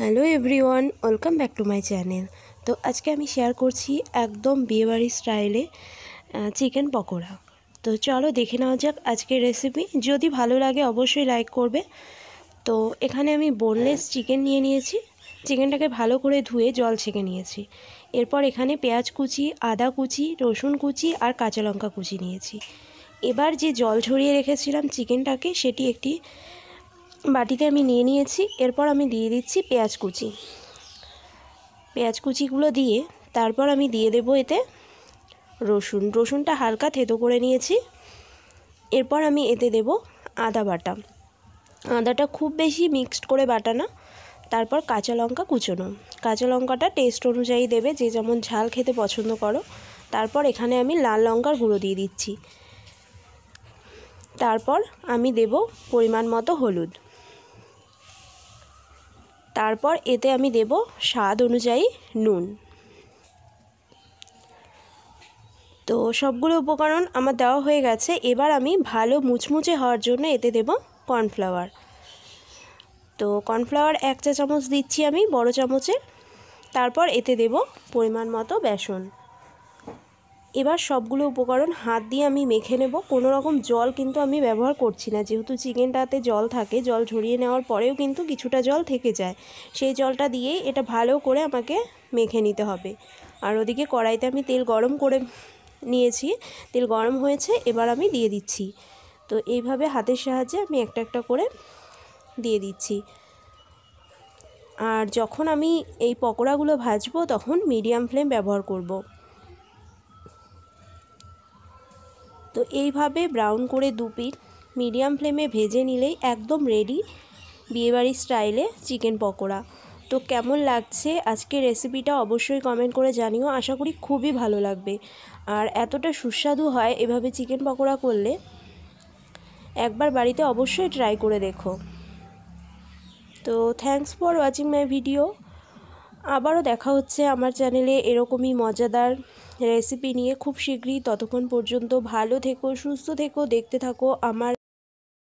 Hello everyone welcome back to my channel তো আজকে আমি শেয়ার করছি একদম বিয়েবাড়ির স্টাইলে চিকেন পকোড়া তো চলো দেখে নেওয়া যাক আজকের রেসিপি যদি ভালো লাগে অবশ্যই লাইক করবে তো এখানে আমি বোনলেস চিকেন নিয়ে নিয়েছি চিকেনটাকে ভালো করে ধুয়ে জল ছেঁকে নিয়েছি এরপর এখানে পেঁয়াজ কুচি আদা কুচি রসুন কুচি আর কাঁচা লঙ্কা কুচি নিয়েছি এবার যে জল ঝরিয়ে রেখেছিলাম চিকেনটাকে সেটি একটি বাটিতে আমি নিয়ে নিয়েছি এরপর আমি দিয়ে দিচ্ছি পেঁয়াজ কুচি পেঁয়াজ কুচিগুলো দিয়ে তারপর আমি দিয়ে দেব এতে রসুন রসুনটা হালকা থেতো করে নিয়েছি এরপর আমি এতে দেব আদা বাটা আদাটা খুব বেশি মিক্সড করে বাটা না তারপর কাঁচা লঙ্কা কুচোনো কাঁচা লঙ্কাটা টেস্ট অনুযায়ী দেবে যে যেমন ঝাল খেতে পছন্দ করো তারপর এখানে আমি লাল লঙ্কার গুঁড়ো দিয়ে দিচ্ছি তারপর আমি দেব পরিমাণ মতো হলুদ তারপর এতে আমি দেব স্বাদ অনুযায়ী নুন তো সবগুলো উপকরণ আমার দেওয়া হয়ে গেছে এবার আমি ভালো মুচমুচে হওয়ার জন্য এতে দেব কর্নফ্লাওয়ার তো কর্নফ্লাওয়ার এক চা চামচ দিচ্ছি আমি বড় চামচে তারপর এতে দেব পরিমাণ মতো বেসন এবার সবগুলো উপকরণ হাত দিয়ে আমি মেখে নেব কোনো রকম জল কিন্তু আমি ব্যবহার করছি না যেহেতু চিকেনটাতে জল থাকে জল ঝরিয়ে নেওয়ার পরেও কিন্তু কিছুটা জল থেকে যায় সেই জলটা দিয়ে এটা ভালো করে আমাকে মেখে নিতে হবে আর ওদিকে কড়াইতে আমি তেল গরম করে নিয়েছি তেল গরম হয়েছে এবার আমি দিয়ে দিচ্ছি তো এইভাবে হাতের সাহায্যে আমি একটা একটা করে দিয়ে দিচ্ছি আর যখন আমি এই পকোড়াগুলো ভাজবো তখন মিডিয়াম ফ্লেম ব্যবহার করব। তো এইভাবে ব্রাউন করে দু পিট মিডিয়াম ফ্লেমে ভেজে নিলেই একদম রেডি বিয়েবাড়ির স্টাইলে চিকেন পকোড়া তো কেমন লাগছে আজকে রেসিপিটা অবশ্যই কমেন্ট করে জানিও আশা করি খুবই ভালো লাগবে আর এতটা সুস্বাদু হয় এভাবে চিকেন পকোড়া করলে একবার বাড়িতে অবশ্যই ট্রাই করে দেখো তো thanks for watching my video আবারও দেখা হচ্ছে আমার চ্যানেলে এরকমই মজাদার রেসিপি নিয়ে খুব শীঘ্রই ততক্ষণ পর্যন্ত ভালো থেকো সুস্থ থেকো দেখতে থাকো আমার